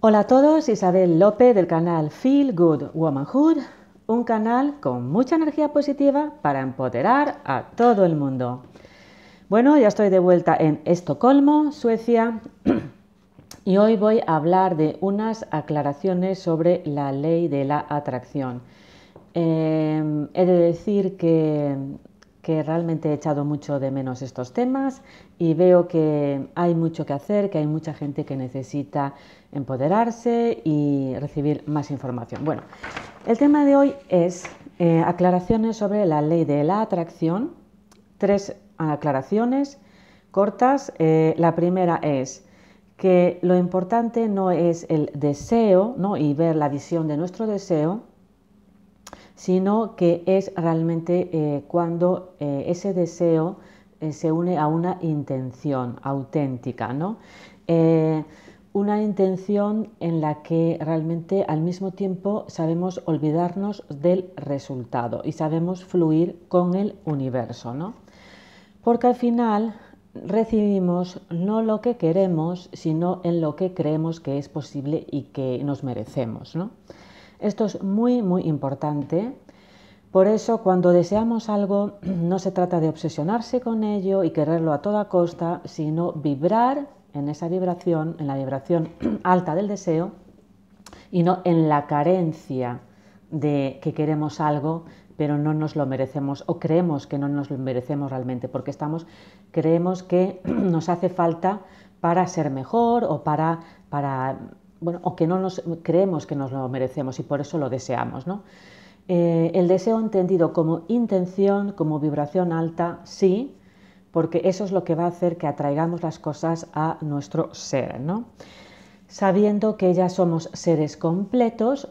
Hola a todos, Isabel López del canal Feel Good Womanhood, un canal con mucha energía positiva para empoderar a todo el mundo. Bueno, ya estoy de vuelta en Estocolmo, Suecia, y hoy voy a hablar de unas aclaraciones sobre la ley de la atracción. Eh, he de decir que que realmente he echado mucho de menos estos temas y veo que hay mucho que hacer, que hay mucha gente que necesita empoderarse y recibir más información. Bueno, el tema de hoy es eh, aclaraciones sobre la ley de la atracción. Tres aclaraciones cortas. Eh, la primera es que lo importante no es el deseo ¿no? y ver la visión de nuestro deseo, sino que es realmente eh, cuando eh, ese deseo eh, se une a una intención auténtica, ¿no? una intención en la que realmente al mismo tiempo sabemos olvidarnos del resultado y sabemos fluir con el universo, ¿no? Porque al final recibimos no lo que queremos, sino en lo que creemos que es posible y que nos merecemos, ¿no? Esto es muy, muy importante. Por eso, cuando deseamos algo, no se trata de obsesionarse con ello y quererlo a toda costa, sino vibrar en esa vibración, en la vibración alta del deseo, y no en la carencia de que queremos algo, pero no nos lo merecemos o creemos que no nos lo merecemos realmente, porque estamos, creemos que nos hace falta para ser mejor o para, para bueno, o que no nos creemos que nos lo merecemos y por eso lo deseamos, ¿no? Eh, el deseo entendido como intención, como vibración alta, sí, porque eso es lo que va a hacer que atraigamos las cosas a nuestro ser, ¿no? Sabiendo que ya somos seres completos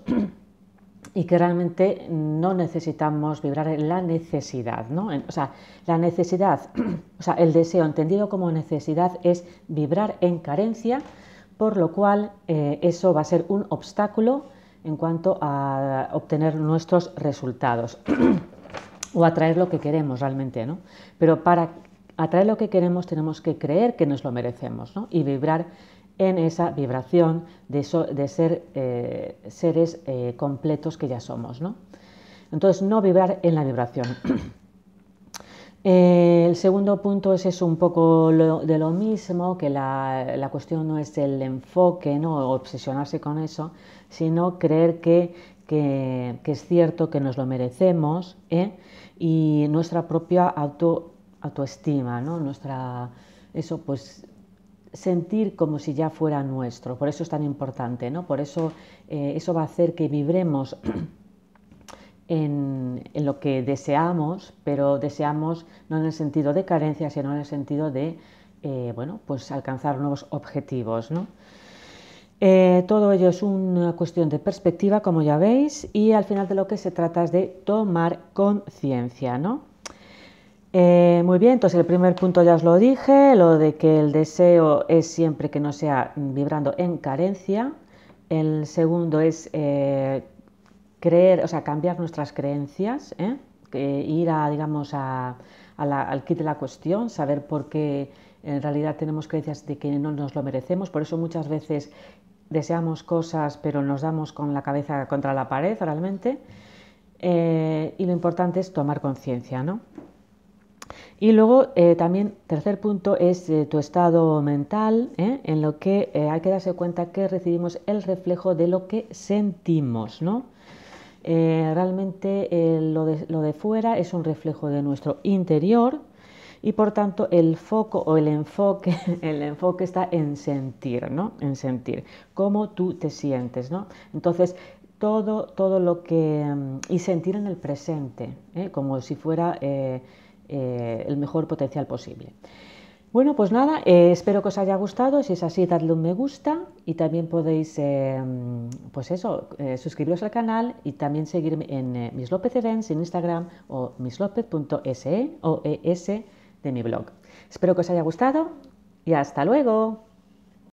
y que realmente no necesitamos vibrar en la necesidad, ¿no? o sea, la necesidad, o sea, el deseo entendido como necesidad es vibrar en carencia, por lo cual eh, eso va a ser un obstáculo en cuanto a obtener nuestros resultados o atraer lo que queremos realmente, ¿no? Pero para atraer lo que queremos tenemos que creer que nos lo merecemos y vibrar en esa vibración de, ser eh, seres eh, completos que ya somos, ¿no? Entonces, no vibrar en la vibración. Eh, el segundo punto es, un poco de lo mismo, que la, cuestión no es el enfoque, no obsesionarse con eso, sino creer que, que, es cierto que nos lo merecemos ¿eh? y nuestra propia autoestima, ¿no? nuestra, eso pues sentir como si ya fuera nuestro, por eso es tan importante, ¿no? por eso eh, eso va a hacer que vibremos en, lo que deseamos, pero deseamos no en el sentido de carencia, sino en el sentido de eh, bueno, pues alcanzar nuevos objetivos. Eh, todo ello es una cuestión de perspectiva, como ya veis, y al final de lo que se trata es de tomar conciencia. Eh, muy bien, entonces el primer punto ya os lo dije, lo de que el deseo es siempre que no sea vibrando en carencia. El segundo es eh, creer, o sea, cambiar nuestras creencias, ¿eh? ir a, digamos, al kit de la cuestión, saber por qué en realidad tenemos creencias de que no nos lo merecemos, por eso muchas veces deseamos cosas pero nos damos con la cabeza contra la pared realmente, eh, y lo importante es tomar conciencia, ¿no? Y luego eh, también, tercer punto, es eh, tu estado mental, en lo que hay que darse cuenta que recibimos el reflejo de lo que sentimos, ¿no? Eh, realmente eh, lo, de, fuera es un reflejo de nuestro interior y por tanto el foco o el enfoque, el enfoque está en sentir, ¿no? En sentir, cómo tú te sientes, Entonces, todo, todo lo que... Mm, y sentir en el presente, ¿eh? como si fuera el mejor potencial posible. Bueno, pues nada, eh, espero que os haya gustado. Si es así, dadle un me gusta y también podéis, em, pues eso, eh, suscribiros al canal y también seguirme en eh, Miss López Events en Instagram o mislopez.se o es de mi blog. Espero que os haya gustado y hasta luego.